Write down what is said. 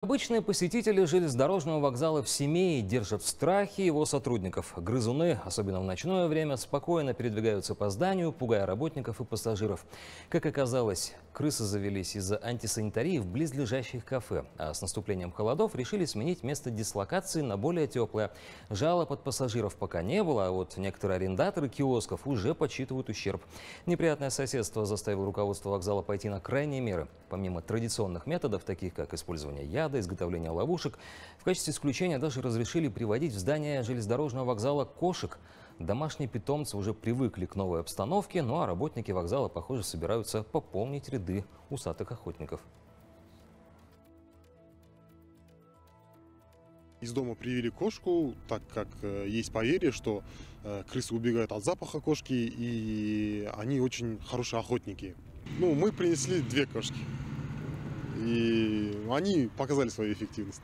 Обычные посетители железнодорожного вокзала в семье держат в страхе его сотрудников. Грызуны, особенно в ночное время, спокойно передвигаются по зданию, пугая работников и пассажиров. Как оказалось, крысы завелись из-за антисанитарии в близлежащих кафе, а с наступлением холодов решили сменить место дислокации на более теплое. Жалоб от пассажиров пока не было, а вот некоторые арендаторы киосков уже подсчитывают ущерб. Неприятное соседство заставило руководство вокзала пойти на крайние меры. Помимо традиционных методов, таких как использование яда, снаряды, изготовления ловушек. В качестве исключения даже разрешили приводить в здание железнодорожного вокзала кошек. Домашние питомцы уже привыкли к новой обстановке, ну а работники вокзала, похоже, собираются пополнить ряды усатых охотников. Из дома привели кошку, так как э, есть поверье, что э, крысы убегают от запаха кошки, и они очень хорошие охотники. Ну, мы принесли две кошки. И они показали свою эффективность.